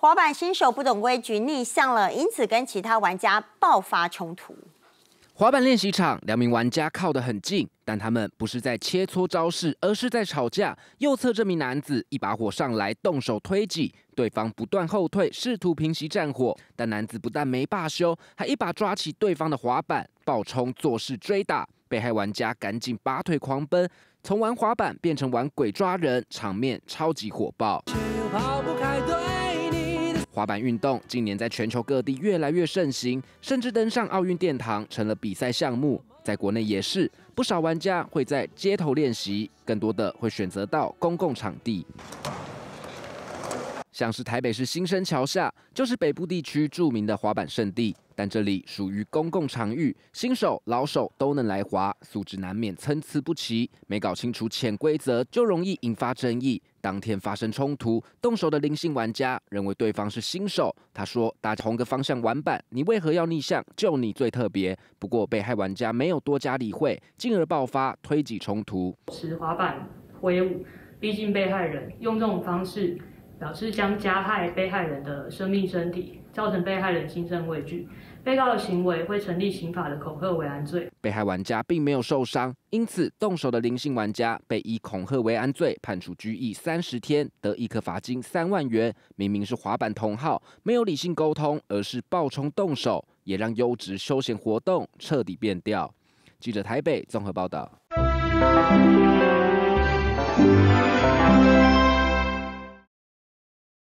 滑板新手不懂规矩，逆向了，因此跟其他玩家爆发冲突。滑板练习场，两名玩家靠得很近，但他们不是在切磋招式，而是在吵架。右侧这名男子一把火上来，动手推挤对方，不断后退，试图平息战火。但男子不但没罢休，还一把抓起对方的滑板，暴冲作势追打。被害玩家赶紧拔腿狂奔，从玩滑板变成玩鬼抓人，场面超级火爆。滑板运动近年在全球各地越来越盛行，甚至登上奥运殿堂，成了比赛项目。在国内也是，不少玩家会在街头练习，更多的会选择到公共场地，像是台北市新生桥下，就是北部地区著名的滑板圣地。但这里属于公共场域，新手老手都能来滑，素质难免参差不齐，没搞清楚潜规则，就容易引发争议。当天发生冲突，动手的灵性玩家认为对方是新手。他说：“打同个方向玩板，你为何要逆向？就你最特别。”不过被害玩家没有多加理会，进而爆发推挤冲突，持滑板挥舞，逼近被害人，用这种方式表示将加害被害人的生命身体。造成被害人心生畏惧，被告的行为会成立刑法的恐吓为安罪。被害玩家并没有受伤，因此动手的灵性玩家被以恐吓为安罪判处拘役三十天，得一颗罚金三万元。明明是滑板同号，没有理性沟通，而是暴冲动手，也让优质休闲活动彻底变调。记者台北综合报道。